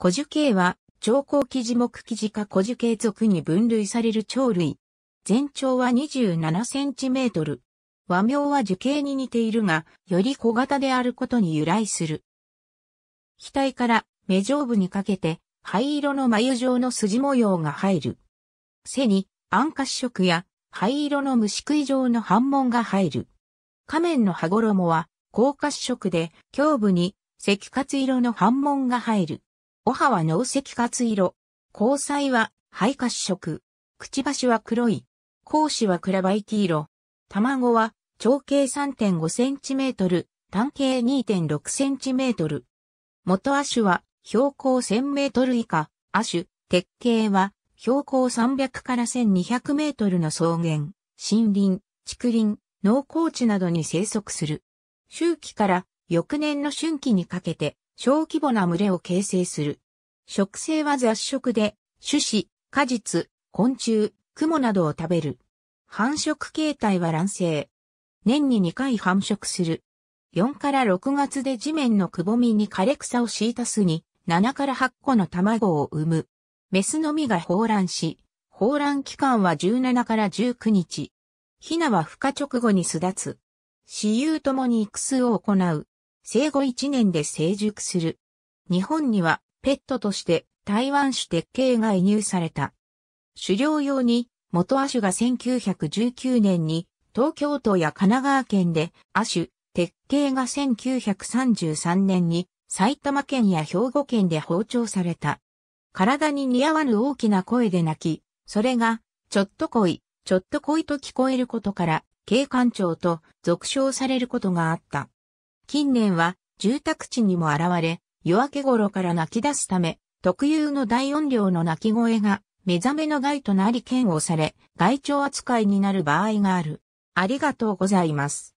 古樹形は、長高記事目記事か古樹形属に分類される鳥類。全長は27センチメートル。和名は樹形に似ているが、より小型であることに由来する。額から目上部にかけて、灰色の眉状の筋模様が入る。背に、暗褐色や灰色の虫食い状の反紋が入る。仮面の羽衣は、高褐色で、胸部に赤褐色の反紋が入る。お歯は脳赤活色。交際は肺褐色。くちばしは黒い。格子は暗ばい黄色。卵は長径3.5センチメートル、単径2.6センチメートル。元亜種は標高1000メートル以下、亜種、鉄径は標高300から1200メートルの草原、森林、竹林、農耕地などに生息する。周期から翌年の春季にかけて小規模な群れを形成する。食性は雑食で、種子、果実、昆虫、雲などを食べる。繁殖形態は卵生。年に2回繁殖する。4から6月で地面のくぼみに枯れ草を敷いた巣に、7から8個の卵を産む。メスのみが放卵し、放卵期間は17から19日。ヒナは孵化直後に巣立つ。雌雄ともに育巣を行う。生後1年で成熟する。日本にはペットとして台湾種鉄系が移入された。狩猟用に元亜種が1919年に東京都や神奈川県で亜種、鉄系が1933年に埼玉県や兵庫県で包丁された。体に似合わぬ大きな声で泣き、それがちょっと来い、ちょっと来いと聞こえることから警官長と俗称されることがあった。近年は住宅地にも現れ、夜明け頃から泣き出すため、特有の大音量の泣き声が目覚めの害となり嫌悪され、害鳥扱いになる場合がある。ありがとうございます。